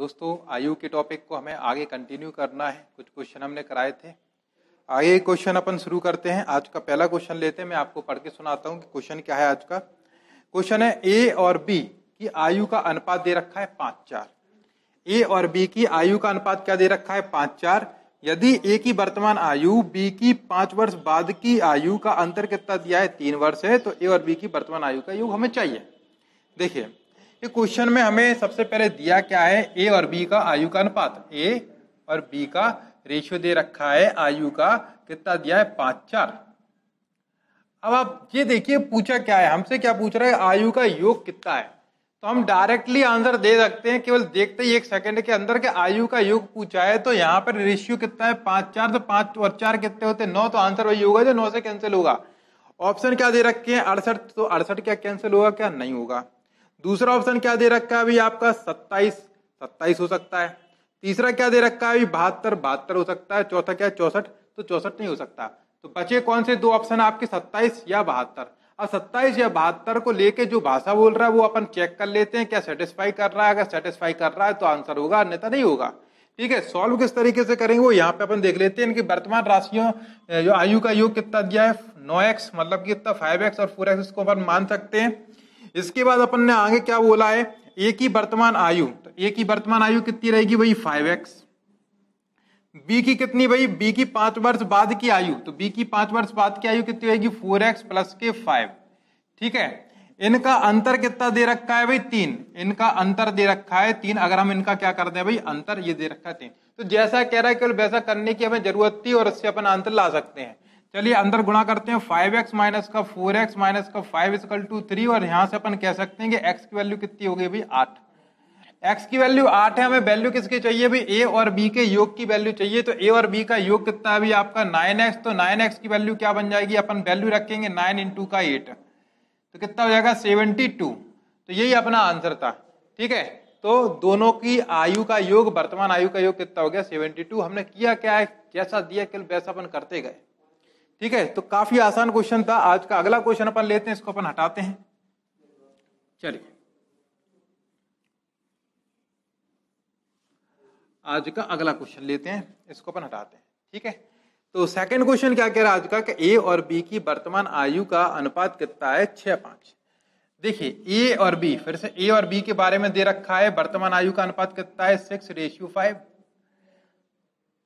दोस्तों आयु के टॉपिक को हमें आगे कंटिन्यू करना है कुछ क्वेश्चन हमने कराए थे आगे क्वेश्चन अपन शुरू करते हैं आज का पहला क्वेश्चन लेते हैं मैं आपको पढ़ के सुनाता हूँ कि क्वेश्चन क्या है आज का क्वेश्चन है ए और बी की आयु का अनुपात दे रखा है पाँच चार ए और बी की आयु का अनुपात क्या दे रखा है पाँच चार यदि ए की वर्तमान आयु बी की पाँच वर्ष बाद की आयु का अंतर कितना दिया है तीन वर्ष है तो ए और बी की वर्तमान आयु का योग हमें चाहिए देखिए क्वेश्चन में हमें सबसे पहले दिया क्या है ए और बी का आयु का अनुपात ए और बी का रेशियो दे रखा है आयु का कितना दिया है पाँच चार अब आप ये देखिए पूछा क्या है हमसे क्या पूछ रहा है आयु का योग कितना है तो हम डायरेक्टली आंसर दे सकते हैं केवल देखते ही एक सेकंड के अंदर के आयु का योग पूछा है तो यहाँ पर रेशियो कितना है पाँच चार तो पाँच और चार कितने होते हैं नौ तो आंसर वही होगा जो नौ से कैंसिल होगा ऑप्शन क्या दे रखे हैं अड़सठ तो अड़सठ क्या कैंसिल होगा क्या नहीं होगा दूसरा ऑप्शन क्या दे रखा है अभी आपका सत्ताईस सत्ताईस हो सकता है तीसरा क्या दे रखा है अभी बहत्तर बहत्तर हो सकता है चौथा क्या चौसठ तो चौसठ नहीं हो सकता तो बचे कौन से दो ऑप्शन आपके सत्ताईस या बहत्तर अब सत्ताईस या बहत्तर को लेके जो भाषा बोल रहा है वो अपन चेक कर लेते हैं क्या सेटिस्फाई कर रहा है अगर सेटिस्फाई कर रहा है तो आंसर होगा अन्यथा नहीं होगा ठीक है सॉल्व किस तरीके से करेंगे वो यहाँ पे अपन देख लेते हैं इनकी वर्तमान राशियों जो आयु का योग कितना दिया है नौ एक्स मतलब कितना फाइव एक्स और फोर को अपन मान सकते हैं इसके बाद अपन ने आगे क्या बोला है ए की वर्तमान आयु तो ए की वर्तमान आयु कितनी रहेगी वही फाइव एक्स बी की कितनी भाई बी की पांच वर्ष बाद की आयु तो बी की पांच वर्ष बाद की आयु कितनी रहेगी फोर एक्स प्लस के फाइव ठीक है इनका अंतर कितना दे रखा है भाई तीन इनका अंतर दे रखा है तीन अगर हम इनका क्या कर दें भाई अंतर ये दे रखा है तीन तो जैसा कह रहा है केवल वैसा करने की हमें जरूरत थी और इससे अपन अंतर ला सकते हैं चलिए अंदर गुणा करते हैं फाइव एक्स माइनस का फोर एक्स माइनस का फाइव इजकल टू थ्री और यहाँ से अपन कह सकते हैं कि एक्स की वैल्यू कितनी हो गई आठ एक्स की वैल्यू आठ है हमें वैल्यू किसकी चाहिए भाई ए और बी के योग की वैल्यू चाहिए तो ए और बी का योग कितना है आपका नाइन एक्स तो नाइन एक्स की वैल्यू क्या बन जाएगी अपन वैल्यू रखेंगे नाइन इंटू का एट तो कितना हो जाएगा सेवेंटी टू तो यही अपना आंसर था ठीक है तो दोनों की आयु का योग वर्तमान आयु का योग कितना हो गया सेवेंटी टू हमने किया क्या है जैसा दिया कल वैसा अपन करते गए ठीक है तो काफी आसान क्वेश्चन था आज का अगला क्वेश्चन अपन लेते हैं इसको अपन हटाते हैं चलिए आज का अगला क्वेश्चन लेते हैं इसको अपन हटाते हैं ठीक है तो सेकंड क्वेश्चन क्या कह रहा है आज का कि ए और बी की वर्तमान आयु का अनुपात कितना है छह पांच देखिए ए और बी फिर से ए और बी के बारे में दे रखा है वर्तमान आयु का अनुपात कितना है सिक्स रेशियो फाइव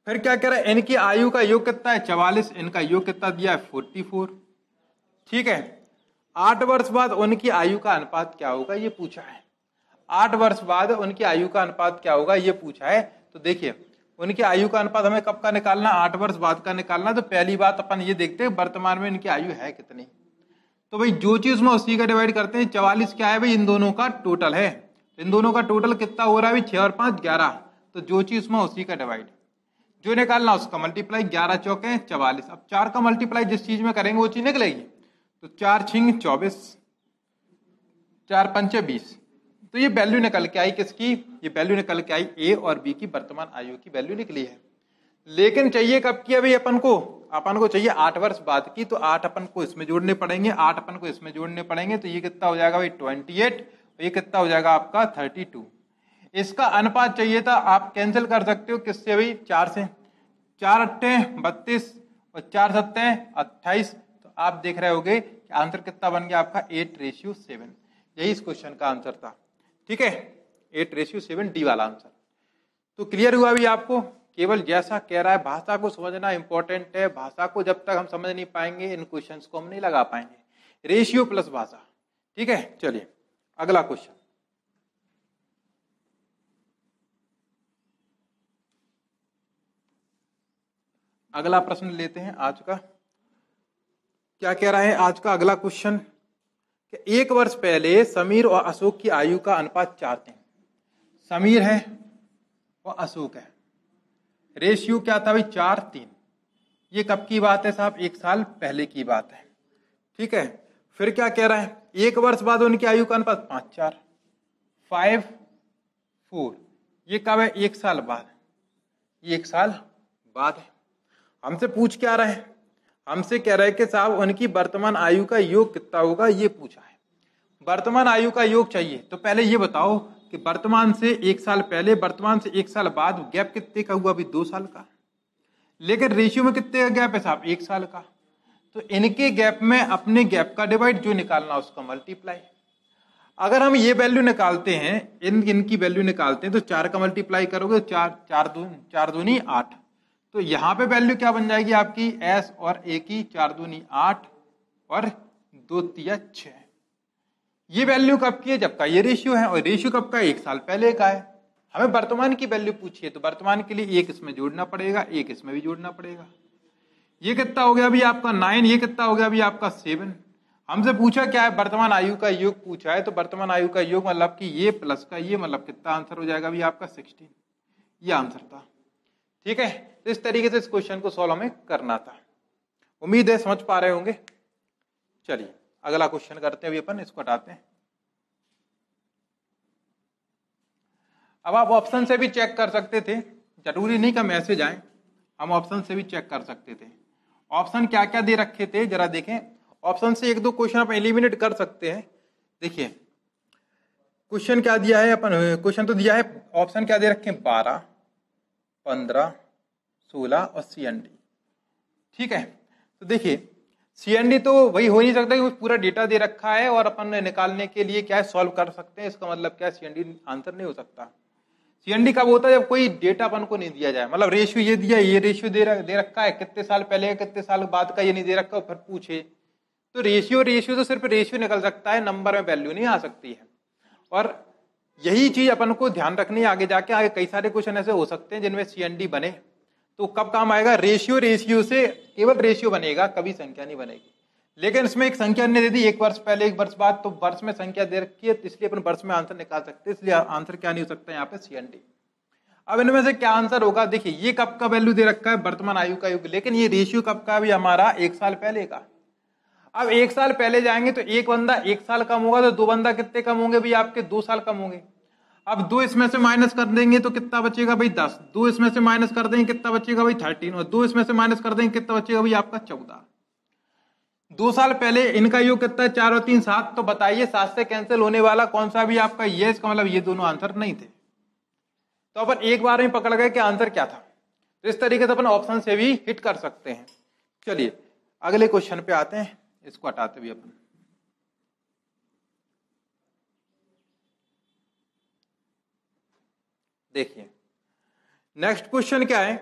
फिर क्या कह है इनकी आयु का योग कितना है चवालीस इनका योग कितना दिया है फोर्टी फोर ठीक है आठ वर्ष बाद उनकी आयु का अनुपात क्या होगा ये पूछा है आठ वर्ष बाद उनकी आयु का अनुपात क्या होगा ये पूछा है तो देखिए उनकी आयु का अनुपात हमें कब का निकालना आठ वर्ष बाद का निकालना तो पहली बात अपन ये देखते हैं वर्तमान में इनकी आयु है कितनी तो भाई जो चीज में उसी का डिवाइड करते हैं चवालीस क्या है भाई इन दोनों का टोटल है तो इन दोनों का टोटल कितना हो रहा है छह और पांच ग्यारह तो जो चीज में उसी का डिवाइड जो निकालना उसका मल्टीप्लाई ग्यारह चौके चवालीस अब चार का मल्टीप्लाई जिस चीज में करेंगे वो चीज निकलेगी तो चार छिंग चौबीस चार पंचे बीस तो ये वैल्यू निकल के आई किसकी ये वैल्यू निकल के आई ए और बी की वर्तमान आयु की वैल्यू निकली है लेकिन चाहिए कब की अभी अपन को अपन को चाहिए आठ वर्ष बाद की तो आठ अपन को इसमें जोड़ने पड़ेंगे आठ अपन को इसमें जोड़ने पड़ेंगे तो ये कितना हो जाएगा भाई ट्वेंटी एट तो ये कितना हो जाएगा आपका थर्टी टू इसका अनुपात चाहिए था आप कैंसिल कर सकते हो किससे भी चार से चार अट्ठे बत्तीस और चार सत्ते अट्ठाईस तो आप देख रहे होगे कि आंसर कितना बन गया आपका एट रेशियो सेवन यही इस क्वेश्चन का आंसर था ठीक है एट रेशियो सेवन डी वाला आंसर तो क्लियर हुआ भी आपको केवल जैसा कह रहा है भाषा को समझना इंपॉर्टेंट है भाषा को जब तक हम समझ नहीं पाएंगे इन क्वेश्चन को हम नहीं लगा पाएंगे रेशियो प्लस भाषा ठीक है चलिए अगला क्वेश्चन अगला प्रश्न लेते हैं आज का क्या कह रहा है आज का अगला क्वेश्चन एक वर्ष पहले समीर और अशोक की आयु का अनुपात चार थे समीर है और अशोक है रेशियो क्या था भाई चार तीन ये कब की बात है साहब एक साल पहले की बात है ठीक है फिर क्या कह रहा है एक वर्ष बाद उनकी आयु का अनुपात पांच चार फाइव फोर ये कब है एक साल बाद एक साल बाद है हमसे पूछ क्या रहे हमसे कह रहे कि साहब उनकी वर्तमान आयु का योग कितना होगा ये पूछा है वर्तमान आयु का योग चाहिए तो पहले ये बताओ कि वर्तमान से एक साल पहले वर्तमान से एक साल बाद गैप कितने का हुआ अभी दो साल का लेकिन रेशियो में कितने का गैप है साहब एक साल का तो इनके गैप में अपने गैप का डिवाइड जो निकालना उसका मल्टीप्लाई अगर हम ये वैल्यू निकालते हैं इन इनकी वैल्यू निकालते हैं तो चार का मल्टीप्लाई करोगे चार चार दो चार दूनी आठ तो यहाँ पे वैल्यू क्या बन जाएगी आपकी एस और ए की चार दूनी आठ और दो तिया छ ये वैल्यू कब की है जब का ये रेशियो है और रेशियो कब का एक साल पहले का है हमें वर्तमान की वैल्यू पूछिए तो वर्तमान के लिए एक इसमें जोड़ना पड़ेगा एक इसमें भी जोड़ना पड़ेगा ये कितना हो गया अभी आपका नाइन ये कितना हो गया अभी आपका सेवन हमसे पूछा क्या है वर्तमान आयु का योग पूछा है तो वर्तमान आयु का योग मतलब कि ये प्लस का ये मतलब कितना आंसर हो जाएगा अभी आपका सिक्सटीन ये आंसर था ठीक है तो इस तरीके से इस क्वेश्चन को सॉल्व हमें करना था उम्मीद है समझ पा रहे होंगे चलिए अगला क्वेश्चन करते हैं अभी अपन इसको हटाते हैं अब आप ऑप्शन से भी चेक कर सकते थे जरूरी नहीं का मैसेज आए हम ऑप्शन से भी चेक कर सकते थे ऑप्शन क्या क्या दे रखे थे जरा देखें ऑप्शन से एक दो क्वेश्चन आप एलिमिनेट कर सकते हैं देखिए क्वेश्चन क्या दिया है अपन क्वेश्चन तो दिया है ऑप्शन क्या दे रखे हैं बारह पंद्रह सोलह और सी एन डी ठीक है तो देखिए सी एन डी तो वही हो नहीं सकता क्योंकि पूरा डेटा दे रखा है और अपन निकालने के लिए क्या है सॉल्व कर सकते हैं इसका मतलब क्या है सी एन डी आंसर नहीं हो सकता सी एन डी कब होता है जब कोई डेटा अपन को नहीं दिया जाए मतलब रेशियो ये दिया ये रेशियो दे रख, दे रखा है कितने साल पहले कितने साल बाद का ये नहीं दे रखा फिर पूछे तो रेशियो रेशियो तो सिर्फ रेशियो निकल सकता है नंबर में वैल्यू नहीं आ सकती है और यही चीज अपन को ध्यान रखनी है आगे जाके आगे कई सारे क्वेश्चन ऐसे हो सकते हैं जिनमें सी बने तो कब काम आएगा रेशियो रेशियो से केवल रेशियो बनेगा कभी संख्या नहीं बनेगी लेकिन इसमें एक संख्या ने दे दी एक वर्ष पहले एक वर्ष बाद तो वर्ष में संख्या दे रखी है तो इसलिए अपन वर्ष में आंसर निकाल सकते हैं इसलिए आंसर क्या नहीं हो सकता यहाँ पे सी अब इनमें से क्या आंसर होगा देखिए ये कब का वैल्यू दे रखा है वर्तमान आयु का युग लेकिन ये रेशियो कब का भी हमारा एक साल पहले का अब एक साल पहले जाएंगे तो एक बंदा एक साल कम होगा तो दो बंदा कितने कम होंगे भाई आपके दो साल कम होंगे अब दो इसमें से माइनस कर देंगे तो कितना बचेगा भाई दस दो इसमें से माइनस कर देंगे कितना बचेगा भाई थर्टीन और दो इसमें से माइनस कर देंगे कितना बचेगा भाई आपका चौदह दो साल पहले इनका योग कितना है चार और तीन सात तो बताइए सात से कैंसिल होने वाला कौन सा भी आपका ये इसका मतलब ये दोनों आंसर नहीं थे तो अपन एक बार में पकड़ गए कि आंसर क्या था तो इस तरीके से अपन ऑप्शन से भी हिट कर सकते हैं चलिए अगले क्वेश्चन पे आते हैं इसको हटाते भी अपन देखिए नेक्स्ट क्वेश्चन क्या है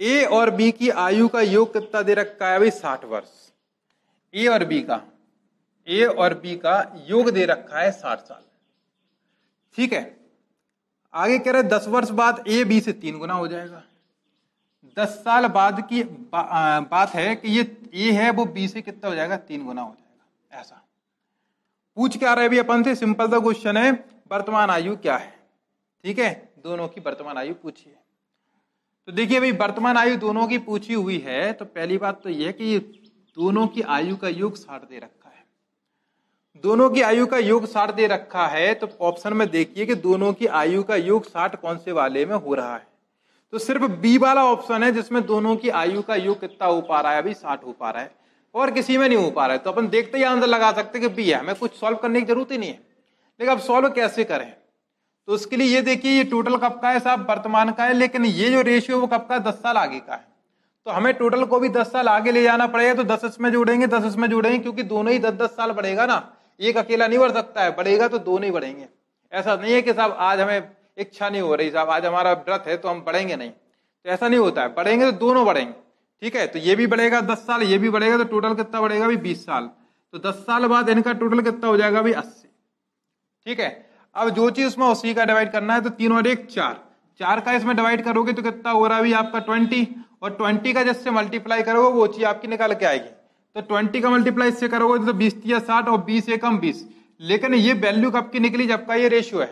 ए और बी की आयु का योग कितना दे रखा है अभी साठ वर्ष ए और बी का ए और बी का योग दे रखा है साठ साल ठीक है आगे कह रहे दस वर्ष बाद ए बी से तीन गुना हो जाएगा दस साल बाद की बा, आ, बात है कि ये ये है वो बी से कितना हो जाएगा तीन गुना हो जाएगा ऐसा पूछ क्या रहे भी अपन से सिंपल सा क्वेश्चन है वर्तमान आयु क्या है ठीक है दोनों की वर्तमान आयु पूछिए तो देखिए भाई वर्तमान आयु दोनों की पूछी हुई है तो पहली बात तो यह है कि ये दोनों की आयु का योग साठ दे रखा है दोनों की आयु का योग साठ दे रखा है तो ऑप्शन में देखिए कि दोनों की आयु का योग साठ कौन से वाले में हो रहा है तो सिर्फ बी वाला ऑप्शन है जिसमें दोनों की आयु का योग कितना हो पा रहा है अभी साठ हो पा रहा है और किसी में नहीं हो पा रहा है तो अपन देखते ही आंसर लगा सकते हैं कि बी है हमें कुछ सॉल्व करने की जरूरत ही नहीं है लेकिन अब सॉल्व कैसे करें तो उसके लिए ये देखिए ये टोटल कब का है साहब वर्तमान का है लेकिन ये जो रेशियो वो कब का है दस साल आगे का है तो हमें टोटल को भी दस साल आगे ले जाना पड़ेगा तो दस इसमें जुड़ेंगे दस इसमें जुड़ेंगे क्योंकि दोनों ही दस दस साल बढ़ेगा ना एक अकेला नहीं बढ़ सकता है बढ़ेगा तो दोनों ही बढ़ेंगे ऐसा नहीं है कि साहब आज हमें इच्छा नहीं हो रही साहब आज हमारा व्रत है तो हम बढ़ेंगे नहीं तो ऐसा नहीं होता है बढ़ेंगे तो दोनों बढ़ेंगे ठीक है तो ये भी बढ़ेगा दस साल ये भी बढ़ेगा तो टोटल कितना बढ़ेगा भाई बीस साल तो दस साल बाद इनका टोटल कितना हो जाएगा अभी अस्सी ठीक है अब जो चीज उसमें उसी का डिवाइड करना है तो तीन और एक चार चार का इसमें डिवाइड करोगे तो कितना हो रहा है आपका ट्वेंटी और ट्वेंटी का जिससे मल्टीप्लाई करोगे वो चीज आपकी निकाल के आएगी तो ट्वेंटी का मल्टीप्लाई इससे करोगे तो बीस साठ और बीस एकम बीस लेकिन ये वैल्यू कब की निकली जब का ये रेशियो है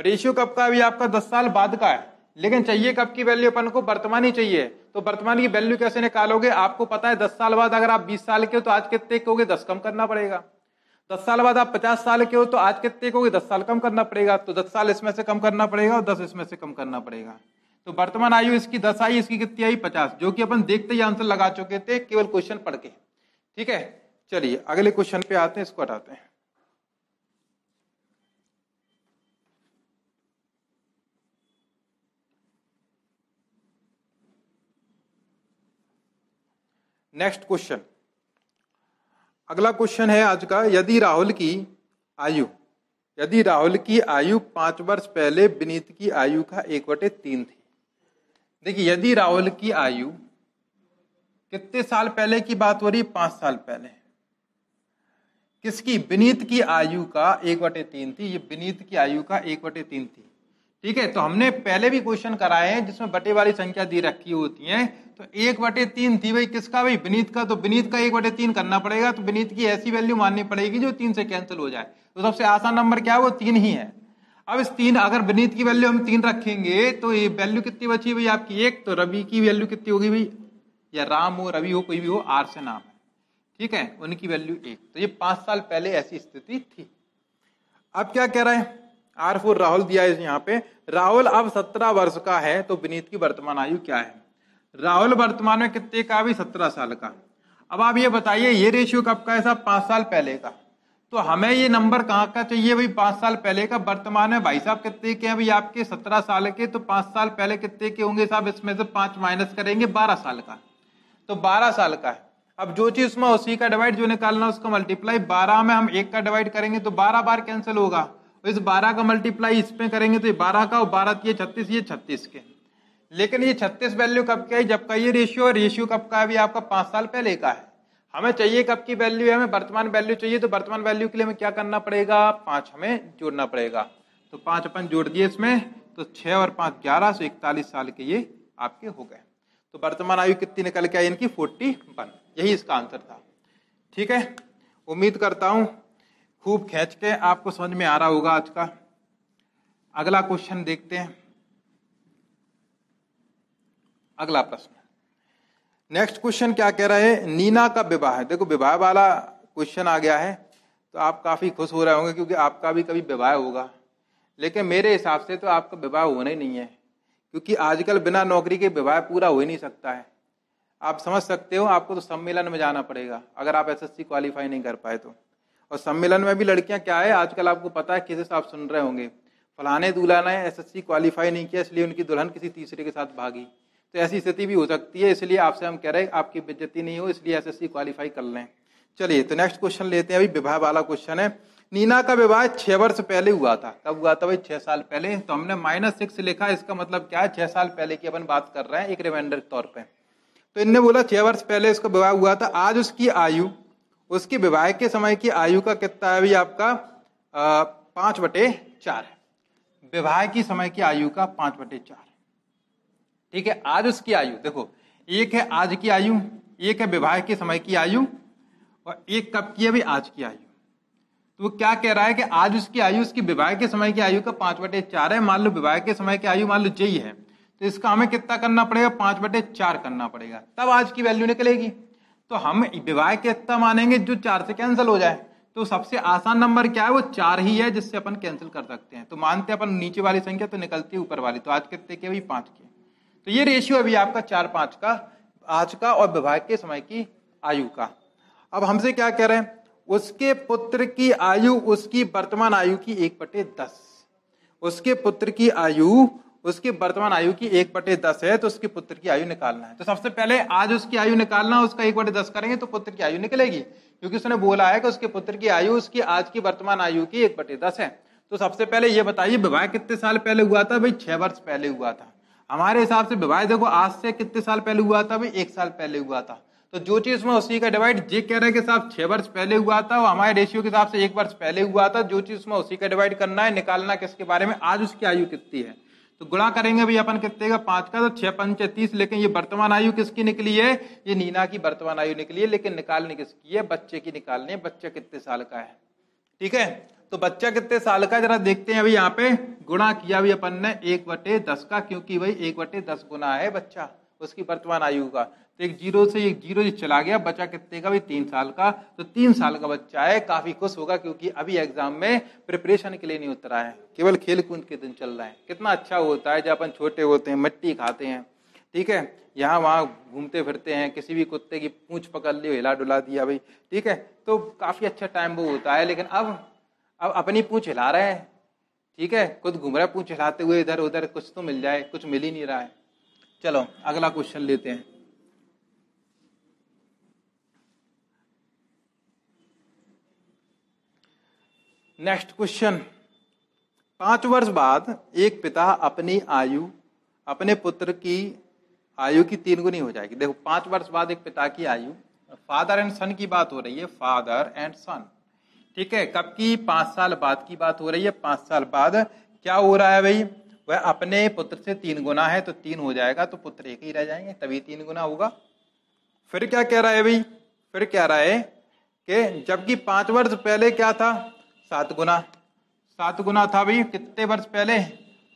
रेशियो कब का अभी आपका दस साल बाद का है लेकिन चाहिए कब की वैल्यू अपन को वर्तमान ही चाहिए तो वर्तमान की वैल्यू कैसे निकालोगे आपको पता है दस साल बाद अगर आप बीस साल के हो तो आज कितने के होगे दस कम करना पड़ेगा दस साल बाद आप पचास साल के हो तो आज कितने के को दस साल कम करना पड़ेगा तो दस साल इसमें से कम करना पड़ेगा और दस इसमें से कम करना पड़ेगा तो वर्तमान आयु इसकी दस आई इसकी कितनी आई पचास जो कि अपन देखते ही आंसर लगा चुके थे केवल क्वेश्चन पढ़ के ठीक है चलिए अगले क्वेश्चन पे आते हैं इसको हटाते हैं नेक्स्ट क्वेश्चन अगला क्वेश्चन है आज का यदि राहुल की आयु यदि राहुल की आयु पांच वर्ष पहले विनीत की आयु का एक बटे तीन थी देखिए यदि राहुल की आयु कितने साल पहले की बात हो रही पांच साल पहले किसकी विनीत की आयु का एक बटे तीन थी ये विनीत की आयु का एक बटे तीन थी ठीक है तो हमने पहले भी क्वेश्चन कराए हैं जिसमें बटे वाली संख्या दी रखी होती है तो एक बटे तीन थी भाई किसका भाई विनीत का तो विनीत का एक बटे तीन करना पड़ेगा तो विनीत की ऐसी वैल्यू माननी पड़ेगी जो तीन से कैंसिल हो जाए तो सबसे आसान नंबर क्या है वो तीन ही है अब इस तीन अगर विनीत की वैल्यू हम तीन रखेंगे तो ये वैल्यू कितनी बची भाई आपकी एक तो रवि की वैल्यू कितनी होगी भाई या राम हो रवि हो कोई भी हो आर से नाम है ठीक है उनकी वैल्यू एक तो ये पांच साल पहले ऐसी स्थिति थी अब क्या कह रहे हैं आर फोर राहुल दिया है यहाँ पे राहुल अब सत्रह वर्ष का है तो विनीत की वर्तमान आयु क्या है राहुल वर्तमान में कितने का भी सत्रह साल का अब आप ये बताइए ये रेशियो कब का है साहब पांच साल पहले का तो हमें ये नंबर कहाँ का चाहिए भाई पांच साल पहले का वर्तमान में भाई साहब कितने के हैं भाई आपके सत्रह साल के तो पांच साल पहले कितने के होंगे साहब इसमें से पांच माइनस करेंगे बारह साल का तो बारह साल का है अब जो चीज उसमें उसी का डिवाइड जो निकालना उसका मल्टीप्लाई बारह में हम एक का डिवाइड करेंगे तो बारह बार कैंसिल होगा तो इस बारह का मल्टीप्लाई इसमें करेंगे तो ये बारह का और बारह ये छत्तीस ये छत्तीस के लेकिन ये छत्तीस वैल्यू कब के है जब का ये रेशियो और रेशियो कब का अभी आपका पाँच साल पहले का है हमें चाहिए कब की वैल्यू है हमें वर्तमान वैल्यू चाहिए तो वर्तमान वैल्यू के लिए हमें क्या करना पड़ेगा पाँच हमें जोड़ना पड़ेगा तो पाँच अपन जोड़ दिए इसमें तो छः और पाँच ग्यारह सौ इकतालीस साल के ये आपके हो गए तो वर्तमान आयु कितनी निकल के आई इनकी फोर्टी वन यही इसका आंसर था ठीक है उम्मीद करता हूँ खूब खेच के आपको समझ में आ रहा होगा आज का अगला क्वेश्चन देखते हैं अगला प्रश्न नेक्स्ट क्वेश्चन क्या कह रहा है नीना का विवाह है देखो विवाह वाला क्वेश्चन आ गया है तो आप काफी खुश हो रहे होंगे क्योंकि आपका भी कभी विवाह होगा लेकिन मेरे हिसाब से तो आपका विवाह होना ही नहीं है क्योंकि आजकल बिना नौकरी के विवाह पूरा हो ही नहीं सकता है आप समझ सकते हो आपको तो सम्मेलन में जाना पड़ेगा अगर आप एसएससी क्वालिफाई नहीं कर पाए तो और सम्मेलन में भी लड़कियां क्या है आजकल आपको पता है किस हिसाब सुन रहे होंगे फलाने दूल्हा ने एस क्वालिफाई नहीं किया इसलिए उनकी दुल्हन किसी तीसरे के साथ भागी तो ऐसी स्थिति भी हो सकती है इसलिए आपसे हम कह रहे हैं आपकी बेज्जती नहीं हो इसलिए एस क्वालिफाई कर लें चलिए तो नेक्स्ट क्वेश्चन लेते हैं अभी विवाह वाला क्वेश्चन है नीना का विवाह छह वर्ष पहले हुआ था कब हुआ था भाई छह साल पहले तो हमने माइनस सिक्स लिखा इसका मतलब क्या है छह साल पहले की अपन बात कर रहे हैं एक रिमाइंडर के तौर पर तो इनने बोला छह वर्ष पहले इसका विवाह हुआ था आज उसकी आयु उसकी विवाह के समय की आयु का कितना है आपका पांच बटे चार है विवाह की समय की आयु का पांच बटे चार ठीक है आज उसकी आयु देखो एक है आज की आयु एक है विवाह के समय की आयु और एक कब की है भी आज की आयु तो वो क्या कह रहा है कि आज उसकी आयु उसकी विवाह के समय की आयु का पांच बटे चार है मान लो विवाह के समय की आयु मान लो जय है तो इसका हमें कितना करना पड़ेगा पांच बटे चार करना पड़ेगा तब आज की वैल्यू निकलेगी तो हम विवाह के तब मानेंगे जो चार से कैंसिल हो जाए तो सबसे आसान नंबर क्या है वो चार ही है जिससे अपन कैंसिल कर सकते हैं तो मानते हैं अपन नीचे वाली संख्या तो निकलती है ऊपर वाली तो आज कितने के भाई पाँच के तो ये रेशियो अभी आपका चार पाँच का आज का और विवाह के समय की आयु का अब हमसे क्या कह रहे हैं उसके पुत्र की आयु उसकी वर्तमान आयु की एक बटे दस उसके पुत्र की आयु उसकी वर्तमान आयु की एक बटे दस है तो उसके पुत्र की आयु निकालना है तो सबसे पहले आज उसकी आयु निकालना उसका एक बटे दस करेंगे तो पुत्र की आयु निकलेगी क्योंकि उसने बोला है कि उसके पुत्र की आयु उसकी आज की वर्तमान आयु की एक बटे दस है तो सबसे पहले ये बताइए विवाह कितने साल पहले हुआ था भाई छह वर्ष पहले हुआ था हमारे हिसाब से विवाह देखो आज से कितने साल पहले हुआ था भाई एक साल पहले हुआ था तो जो चीज में उसी का डिवाइड जे कह रहे कि साहब छह वर्ष पहले हुआ था और हमारे रेशियो के हिसाब से एक वर्ष पहले हुआ था जो चीज उसमें उसी का डिवाइड करना है निकालना किसके बारे में आज उसकी आयु कितनी है तो गुणा करेंगे भाई अपन कितने का पांच का तो छह पंच तीस लेकिन ये वर्तमान आयु किसकी निकली है ये नीना की वर्तमान आयु निकली है लेकिन निकालने किसकी है बच्चे की निकालनी है बच्चा कितने साल का है ठीक है तो बच्चा कितने साल का जरा देखते हैं अभी यहाँ पे गुणा किया भी अपन ने एक बटे दस का क्योंकि भाई एक बटे दस गुना है बच्चा उसकी वर्तमान आयु का तो एक जीरो से एक जीरो जो चला गया बच्चा कितने का भी तीन साल का तो तीन साल का बच्चा है काफी खुश होगा क्योंकि अभी एग्जाम में प्रिपरेशन के लिए नहीं उतरा है केवल खेल कूद के दिन चल रहा है कितना अच्छा होता है जब अपन छोटे होते हैं मिट्टी खाते हैं ठीक है यहाँ वहाँ घूमते फिरते हैं किसी भी कुत्ते की पूँछ पकड़ ली हिला डुला दिया भाई ठीक है तो काफ़ी अच्छा टाइम वो होता है लेकिन अब अब अपनी पूँछ हिला रहे हैं ठीक है खुद घूम रहा है पूँछ हिलाते हुए इधर उधर कुछ तो मिल जाए कुछ मिल ही नहीं रहा है चलो अगला क्वेश्चन लेते हैं नेक्स्ट क्वेश्चन पांच वर्ष बाद एक पिता अपनी आयु अपने पुत्र की आयु की तीन गुनी हो जाएगी देखो पांच वर्ष बाद एक पिता की आयु फादर एंड सन की बात हो रही है फादर एंड सन ठीक है कब की पांच साल बाद की बात हो रही है पांच साल बाद क्या हो रहा है भाई वह अपने पुत्र से तीन गुना है तो तीन हो जाएगा तो पुत्र एक ही रह जाएंगे तभी तीन गुना होगा फिर क्या कह रहा है भाई फिर कह रहा है कि जबकि पांच वर्ष पहले क्या था सात गुना सात गुना था भाई कितने वर्ष पहले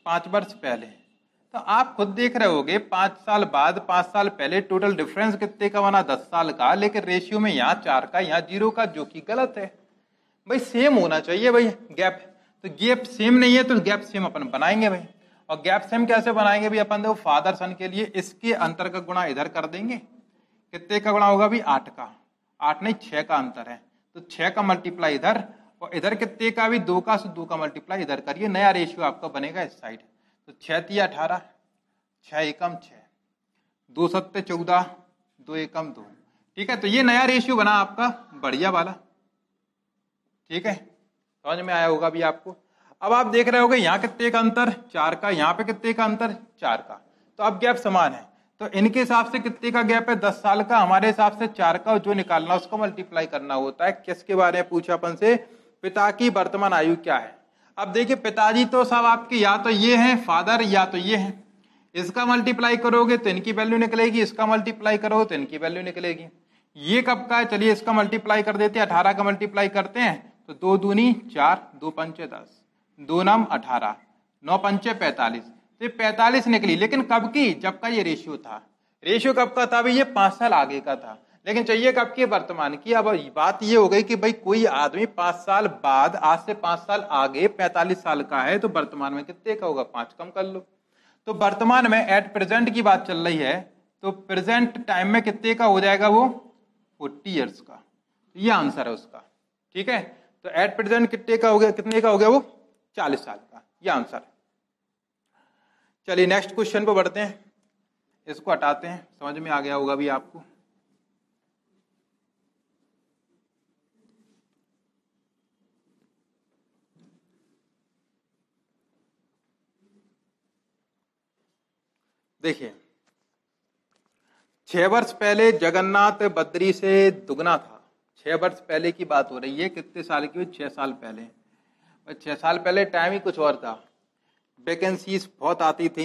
पांच वर्ष पहले तो आप खुद देख रहे होगे पांच साल बाद पांच साल पहले टोटल डिफरेंस कितने का बना दस साल का लेकिन रेशियो में यहाँ चार का यहाँ जीरो का जो कि गलत है भाई सेम होना चाहिए भाई गैप तो गैप सेम नहीं है तो गैप सेम अपन बनाएंगे भाई और गैप सेम कैसे बनाएंगे भी अपन देखो फादर सन के लिए इसके अंतर का गुणा इधर कर देंगे कितने का गुणा होगा भी आठ का आठ नहीं छः का अंतर है तो छः का मल्टीप्लाई इधर और इधर कितने का भी दो का से दो का मल्टीप्लाई इधर करिए नया रेशियो आपका बनेगा इस साइड तो छः ती अठारह छः एकम छः दो सत्य चौदह दो एकम दो ठीक है तो ये नया रेशियो बना आपका बढ़िया वाला ठीक है समझ में आया होगा भी आपको अब आप देख रहे हो यहाँ कितने का अंतर चार का यहाँ पे कितने का अंतर चार का तो अब गैप समान है तो इनके हिसाब से कितने का गैप है दस साल का हमारे हिसाब से चार का जो निकालना उसको मल्टीप्लाई करना होता है किसके बारे में पूछा अपन से पिता की वर्तमान आयु क्या है अब देखिए पिताजी तो साहब आपके या तो ये हैं फादर या तो ये हैं इसका मल्टीप्लाई करोगे तो इनकी वैल्यू निकलेगी इसका मल्टीप्लाई करोगे तो इनकी वैल्यू निकलेगी ये कब का है चलिए इसका मल्टीप्लाई कर देते हैं अठारह का मल्टीप्लाई करते हैं तो दो दूनी चार दो पंचे दस दो नाम अठारह नौ पंचे पैंतालीस तो पैंतालीस निकली लेकिन कब की जब का ये रेशियो था रेशियो कब का था भाई ये पाँच साल आगे का था लेकिन चाहिए कब की वर्तमान की अब बात ये हो गई कि भाई कोई आदमी पाँच साल बाद आज से पाँच साल आगे पैंतालीस साल का है तो वर्तमान में कितने का होगा पाँच कम कर लो तो वर्तमान में एट प्रेजेंट की बात चल रही है तो प्रेजेंट टाइम में कितने का हो जाएगा वो फोर्टी ईयर्स का तो ये आंसर है उसका ठीक है तो एट प्रेजेंट कितने का हो गया कितने का हो गया वो चालीस साल का ये आंसर है चलिए नेक्स्ट क्वेश्चन पर बढ़ते हैं इसको हटाते हैं समझ में आ गया होगा भी आपको देखिए छह वर्ष पहले जगन्नाथ बद्री से दुगना था छह वर्ष पहले की बात हो रही है कितने साल की छह साल पहले छः साल पहले टाइम ही कुछ और था वैकेंसीज बहुत आती थी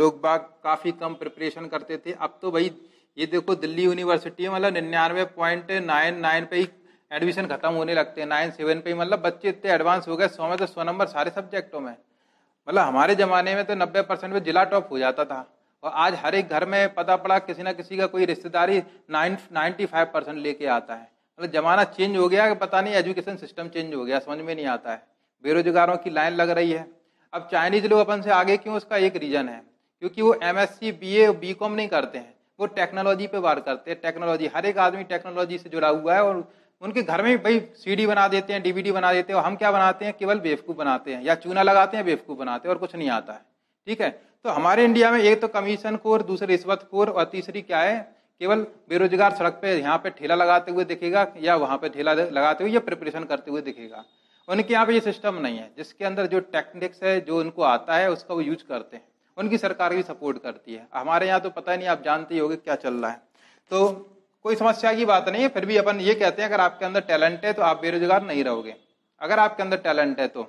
लोग बाग काफ़ी कम प्रिपरेशन करते थे अब तो भाई ये देखो दिल्ली यूनिवर्सिटी में मतलब निन्यानवे पॉइंट नाइन नाइन पे ही एडमिशन खत्म होने लगते हैं नाइन सेवन पे ही मतलब बच्चे इतने एडवांस हो गए सौ में तो सौ नंबर सारे सब्जेक्टों में मतलब हमारे ज़माने में तो नब्बे परसेंट में जिला टॉप हो जाता था और आज हर एक घर में पता पड़ा किसी ना किसी का कोई रिश्तेदारी नाइन नाइन्टी फाइव परसेंट लेके आता है मतलब ज़माना चेंज हो गया पता नहीं एजुकेशन सिस्टम चेंज हो गया समझ में नहीं आता है बेरोजगारों की लाइन लग रही है अब चाइनीज लोग अपन से आगे क्यों उसका एक रीज़न है क्योंकि वो M S C B A B com नहीं करते हैं वो टेक्नोलॉजी पे वार करते हैं टेक्नोलॉजी हर एक आदमी टेक्नोलॉजी से जुड़ा हुआ है और उनके घर में भाई डी बना देते हैं डीवीडी बना देते हैं और हम क्या बनाते हैं केवल बेवकूफ़ बनाते हैं या चूना लगाते हैं बेवकूफ़ बनाते हैं और कुछ नहीं आता है ठीक है तो हमारे इंडिया में एक तो कमीशन कोर दूसरे रिश्वत कोर और तीसरी क्या है केवल बेरोजगार सड़क पे यहाँ पे ठेला लगाते हुए दिखेगा या वहाँ पे ठेला लगाते हुए या प्रिपरेशन करते हुए दिखेगा उनके यहाँ पे ये सिस्टम नहीं है जिसके अंदर जो टेक्निक्स है जो उनको आता है उसका वो यूज करते हैं उनकी सरकार भी सपोर्ट करती है हमारे यहाँ तो पता नहीं आप जानते ही क्या चल रहा है तो कोई समस्या की बात नहीं है फिर भी अपन ये कहते हैं अगर आपके अंदर टैलेंट है तो आप बेरोजगार नहीं रहोगे अगर आपके अंदर टैलेंट है तो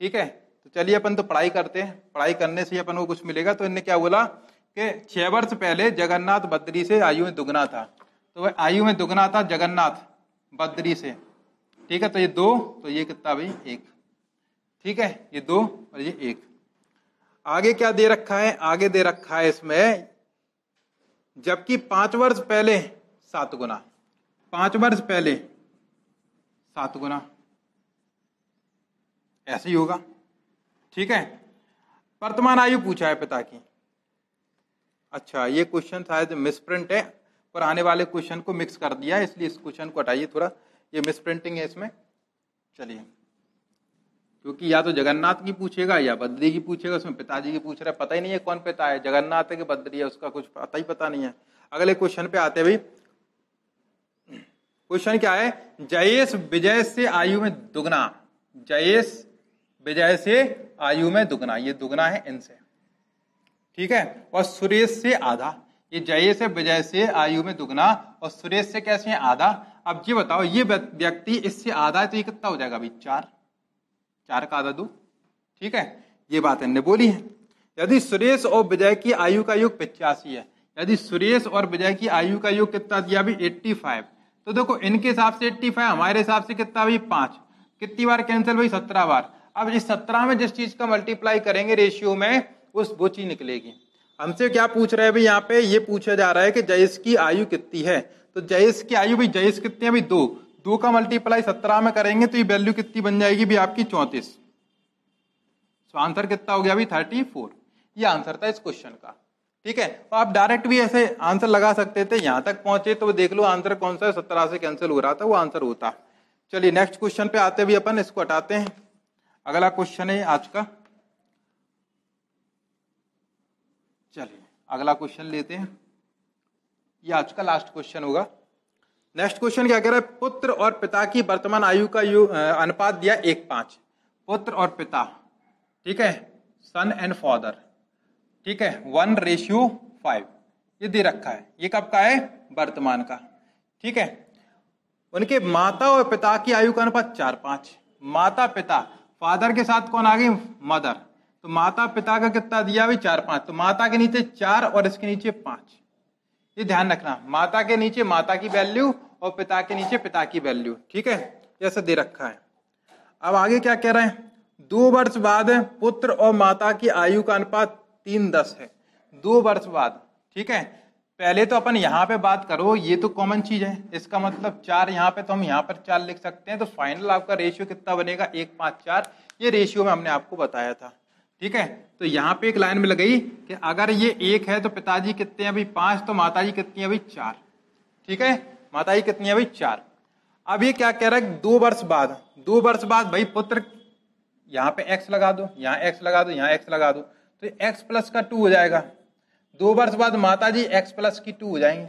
ठीक है तो चलिए अपन तो पढ़ाई करते हैं पढ़ाई करने से ही अपन को कुछ मिलेगा तो इनने क्या बोला कि छह वर्ष पहले जगन्नाथ बद्री से आयु में दुगना था तो वह आयु में दुगना था जगन्नाथ बद्री से ठीक है तो ये दो तो ये कितना भाई एक ठीक है ये दो और ये एक आगे क्या दे रखा है आगे दे रखा है इसमें जबकि पांच वर्ष पहले सात गुना पांच वर्ष पहले सात गुना ऐसे ही होगा ठीक है वर्तमान आयु पूछा है पिता की अच्छा ये क्वेश्चन शायद मिसप्रिंट है पर आने वाले क्वेश्चन को मिक्स कर दिया है इसलिए इस क्वेश्चन को हटाइए थोड़ा ये मिसप्रिंटिंग है इसमें चलिए क्योंकि या तो जगन्नाथ की पूछेगा या बद्री की पूछेगा उसमें पिताजी की पूछ रहा है पता ही नहीं है कौन पिता है जगन्नाथ है कि बद्री है उसका कुछ पता ही पता नहीं है अगले क्वेश्चन पे आते भाई क्वेश्चन क्या है जयेश विजय से आयु में दुगना जयेश विजय से आयु में दुगना ये दुगना है इनसे ठीक है और सुरेश से आधा ये जय से विजय से आयु में दुगना और सुरेश से कैसे है आधा अब ये बताओ ये व्यक्ति इससे आधा है तो ये कितना हो जाएगा अभी चार चार का आधा दो ठीक है ये बात हमने बोली है यदि सुरेश और विजय की आयु का योग पिचासी है यदि सुरेश और विजय की आयु का योग कितना दिया अभी एट्टी फाइव तो देखो इनके हिसाब से एट्टी फाइव हमारे हिसाब से कितना अभी पांच कितनी बार कैंसिल भाई सत्रह बार अब इस सत्रह में जिस चीज का मल्टीप्लाई करेंगे रेशियो में उस वो चीज निकलेगी हमसे क्या पूछ रहे हैं भाई यहाँ पे ये पूछा जा रहा है कि जयस की आयु कितनी है तो जयस की आयु भाई जयस कितनी है भाई दो दो का मल्टीप्लाई सत्रह में करेंगे तो ये वैल्यू कितनी बन जाएगी भी आपकी चौंतीस सो आंसर कितना हो गया अभी थर्टी फोर ये आंसर था इस क्वेश्चन का ठीक है तो आप डायरेक्ट भी ऐसे आंसर लगा सकते थे यहां तक पहुंचे तो देख लो आंसर कौन सा सत्रह से कैंसिल हो रहा था वो आंसर होता चलिए नेक्स्ट क्वेश्चन पे आते भी अपन इसको हटाते हैं अगला क्वेश्चन है आज का चलिए अगला क्वेश्चन लेते हैं यह आज का लास्ट क्वेश्चन होगा नेक्स्ट क्वेश्चन क्या कह रहा है पुत्र और पिता की वर्तमान आयु का यु अनुपात दिया एक पांच पुत्र और पिता ठीक है सन एंड फादर ठीक है वन रेशियो फाइव ये दे रखा है ये कब का है वर्तमान का ठीक है उनके माता और पिता की आयु का अनुपात चार पांच माता पिता फादर के साथ कौन आ गई मदर तो माता पिता का कितना दिया भी चार पांच तो माता के नीचे चार और इसके नीचे पांच ये ध्यान रखना माता के नीचे माता की वैल्यू और पिता के नीचे पिता की वैल्यू ठीक है ऐसे दे रखा है अब आगे क्या कह रहे हैं दो वर्ष बाद पुत्र और माता की आयु का अनुपात तीन दस है दो वर्ष बाद ठीक है पहले तो अपन यहाँ पे बात करो ये तो कॉमन चीज है इसका मतलब चार यहाँ पे तो हम यहाँ पर चार लिख सकते हैं तो फाइनल आपका रेशियो कितना बनेगा एक पाँच चार ये रेशियो में हमने आपको बताया था ठीक है तो यहाँ पे एक लाइन में लगाई कि अगर ये एक है तो पिताजी कितने अभी पांच तो माताजी कितनी अभी चार ठीक है माताजी कितनी अभी चार अब ये क्या कह रहा है दो वर्ष बाद दो वर्ष बाद भाई पुत्र यहाँ पे एक्स लगा दो यहाँ एक्स लगा दो यहाँ एक्स लगा दो तो एक्स प्लस का टू हो जाएगा दो वर्ष बाद माता जी एक्स प्लस की टू हो जाएंगे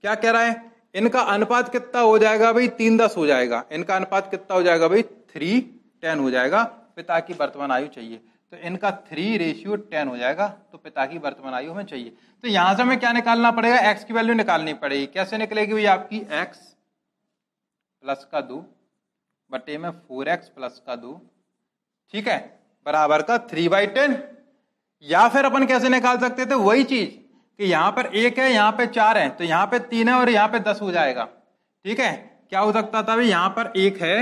क्या कह रहा है इनका अनुपात कितना हो जाएगा भाई तीन दस हो जाएगा इनका अनुपात कितना हो जाएगा भाई थ्री टेन हो जाएगा पिता की वर्तमान आयु चाहिए तो इनका थ्री रेशियो टेन हो जाएगा तो पिता की वर्तमान आयु हमें चाहिए तो यहां से हमें क्या निकालना पड़ेगा एक्स की वैल्यू निकालनी पड़ेगी कैसे निकलेगी भाई आपकी एक्स प्लस का दो बटे में फोर एक्स प्लस का दो ठीक है बराबर का थ्री बाई टेन या फिर अपन कैसे निकाल सकते थे वही चीज कि यहां पर एक है यहां पे चार है तो यहां पे तीन है और यहां पे दस हो जाएगा ठीक है क्या हो सकता था भाई यहां पर एक है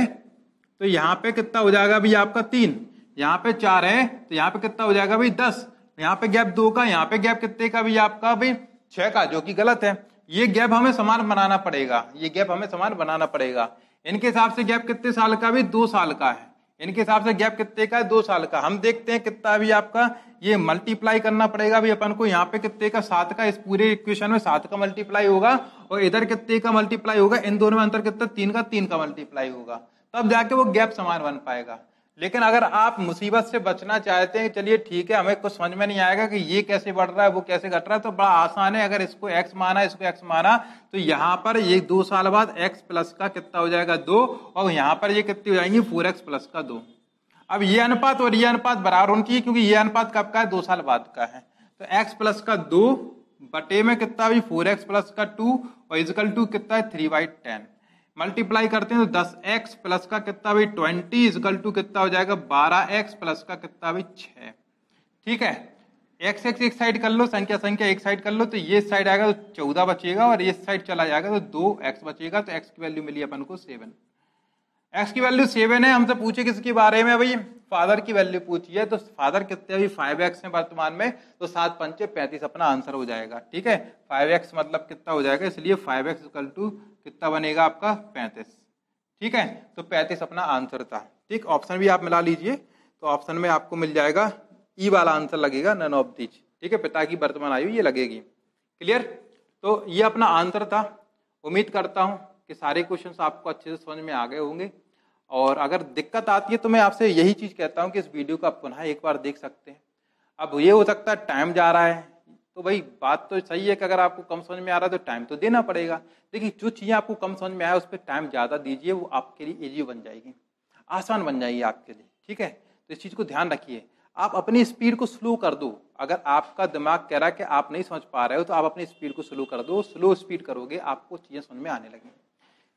तो यहाँ पे कितना हो जाएगा भाई आपका तीन यहाँ पे चार है तो यहाँ पे कितना हो जाएगा भाई दस तो यहाँ पे गैप दो का यहाँ पे गैप कितने का भी आपका भाई छह का जो कि गलत है ये गैप हमें समान बनाना पड़ेगा ये गैप हमें समान बनाना पड़ेगा इनके हिसाब से गैप कितने साल का भी दो साल का है इनके हिसाब से गैप कितने का है दो साल का हम देखते हैं कितना भी आपका ये मल्टीप्लाई करना पड़ेगा भी अपन को यहाँ पे कितने का सात का इस पूरे इक्वेशन में सात का मल्टीप्लाई होगा और इधर कितने का मल्टीप्लाई होगा इन दोनों में अंतर कितना तीन का तीन का मल्टीप्लाई होगा तब जाके वो गैप समान बन पाएगा लेकिन अगर आप मुसीबत से बचना चाहते हैं चलिए ठीक है हमें कुछ समझ में नहीं आएगा कि ये कैसे बढ़ रहा है वो कैसे घट रहा है तो बड़ा आसान है अगर इसको एक्स माना इसको एक्स माना तो यहाँ पर ये दो साल बाद एक्स प्लस का कितना हो जाएगा दो और यहाँ पर ये कितनी हो जाएंगी फोर एक्स प्लस का दो अब ये अनुपात और ये अनुपात बराबर होनी चाहिए क्योंकि ये अनुपात कब का है दो साल बाद का है तो एक्स प्लस का दो बटे में कितना फोर एक्स प्लस का टू और इजकल टू कितना है थ्री बाई टेन मल्टीप्लाई करते हैं तो दस एक्स प्लस का कितना भाई ट्वेंटी इजकल टू कितना हो जाएगा बारह एक्स प्लस का कितना भाई छः ठीक है एक्स एक्स एक साइड कर लो संख्या संख्या एक साइड कर लो तो ये साइड आएगा तो चौदह बचेगा और ये साइड चला जाएगा तो दो एक्स बचेगा तो एक्स की वैल्यू मिली अपन को सेवन एक्स की वैल्यू सेवन है हमसे पूछे किसके बारे में भाई फादर की वैल्यू पूछी है तो फादर कितने अभी फाइव एक्स है वर्तमान में तो सात पंचे पैंतीस अपना आंसर हो जाएगा ठीक है फाइव एक्स मतलब कितना हो जाएगा इसलिए फाइव एक्स इक्वल टू कितना बनेगा आपका पैंतीस ठीक है तो पैंतीस अपना आंसर था ठीक ऑप्शन भी आप मिला लीजिए तो ऑप्शन में आपको मिल जाएगा ई e वाला आंसर लगेगा नन ऑफ दिच ठीक है पिता की वर्तमान आयु ये लगेगी क्लियर तो ये अपना आंसर था उम्मीद करता हूँ कि सारे क्वेश्चंस आपको अच्छे से समझ में आ गए होंगे और अगर दिक्कत आती है तो मैं आपसे यही चीज़ कहता हूँ कि इस वीडियो को आप पुनः एक बार देख सकते हैं अब ये हो सकता है टाइम जा रहा है तो भाई बात तो सही है कि अगर आपको कम समझ में आ रहा है तो टाइम तो देना पड़ेगा लेकिन जो चीज़ें आपको कम समझ में आया उस पर टाइम ज़्यादा दीजिए वो आपके लिए ईजी बन जाएगी आसान बन जाएगी आपके लिए ठीक है तो इस चीज़ को ध्यान रखिए आप अपनी स्पीड को स्लो कर दो अगर आपका दिमाग कह रहा है कि आप नहीं समझ पा रहे हो तो आप अपनी स्पीड को स्लो कर दो स्लो स्पीड करोगे आपको चीज़ें समझ में आने लगेंगी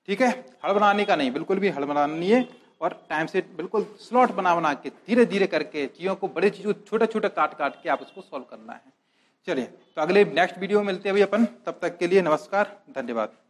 ठीक है हड़बड़ाने का नहीं बिल्कुल भी हड़बड़ाना नहीं है और टाइम से बिल्कुल स्लॉट बना बना के धीरे धीरे करके चीज़ों को बड़े चीज़ों छोटे छोटे काट काट के आप उसको सॉल्व करना है चलिए तो अगले नेक्स्ट वीडियो में मिलते हैं अभी अपन तब तक के लिए नमस्कार धन्यवाद